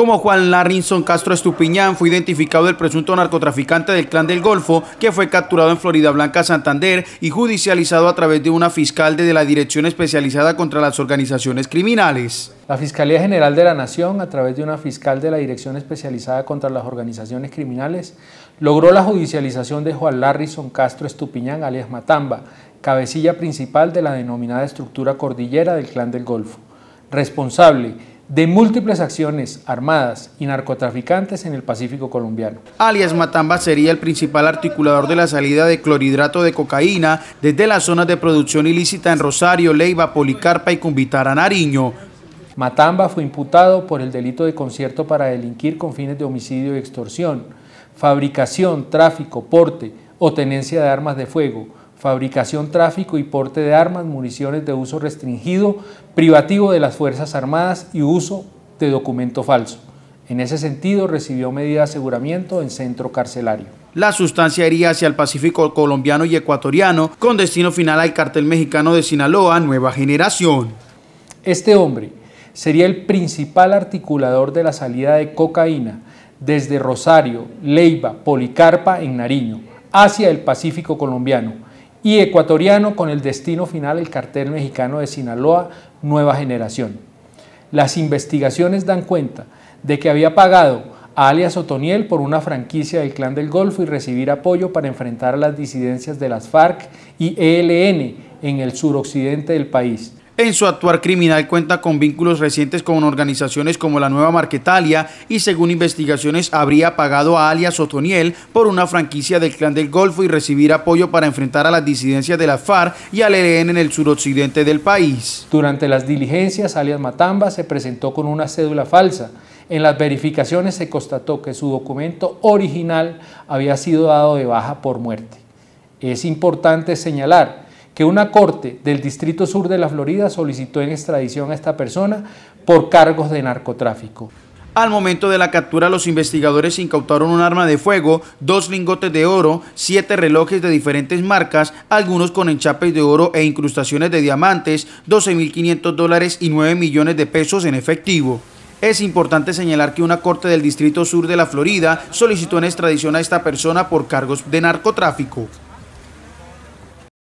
como Juan Larrison Castro Estupiñán, fue identificado el presunto narcotraficante del Clan del Golfo, que fue capturado en Florida Blanca, Santander, y judicializado a través de una fiscal de la Dirección Especializada contra las Organizaciones Criminales. La Fiscalía General de la Nación, a través de una fiscal de la Dirección Especializada contra las Organizaciones Criminales, logró la judicialización de Juan Larrison Castro Estupiñán, alias Matamba, cabecilla principal de la denominada estructura cordillera del Clan del Golfo, responsable de múltiples acciones armadas y narcotraficantes en el Pacífico colombiano. Alias Matamba sería el principal articulador de la salida de clorhidrato de cocaína desde las zonas de producción ilícita en Rosario, Leiva, Policarpa y Cumbitara, Nariño. Matamba fue imputado por el delito de concierto para delinquir con fines de homicidio y extorsión, fabricación, tráfico, porte o tenencia de armas de fuego, fabricación, tráfico y porte de armas, municiones de uso restringido, privativo de las Fuerzas Armadas y uso de documento falso. En ese sentido, recibió medida de aseguramiento en centro carcelario. La sustancia iría hacia el Pacífico colombiano y ecuatoriano, con destino final al cartel mexicano de Sinaloa, Nueva Generación. Este hombre sería el principal articulador de la salida de cocaína desde Rosario, Leiva, Policarpa en Nariño, hacia el Pacífico colombiano, y ecuatoriano con el destino final el cartel mexicano de Sinaloa Nueva Generación. Las investigaciones dan cuenta de que había pagado a alias Otoniel por una franquicia del Clan del Golfo y recibir apoyo para enfrentar las disidencias de las FARC y ELN en el suroccidente del país en su actuar criminal cuenta con vínculos recientes con organizaciones como la Nueva Marquetalia y según investigaciones habría pagado a alias Otoniel por una franquicia del Clan del Golfo y recibir apoyo para enfrentar a las disidencias de la FARC y al ELN en el suroccidente del país. Durante las diligencias, alias Matamba se presentó con una cédula falsa. En las verificaciones se constató que su documento original había sido dado de baja por muerte. Es importante señalar que una corte del Distrito Sur de la Florida solicitó en extradición a esta persona por cargos de narcotráfico. Al momento de la captura, los investigadores incautaron un arma de fuego, dos lingotes de oro, siete relojes de diferentes marcas, algunos con enchapes de oro e incrustaciones de diamantes, 12.500 dólares y 9 millones de pesos en efectivo. Es importante señalar que una corte del Distrito Sur de la Florida solicitó en extradición a esta persona por cargos de narcotráfico.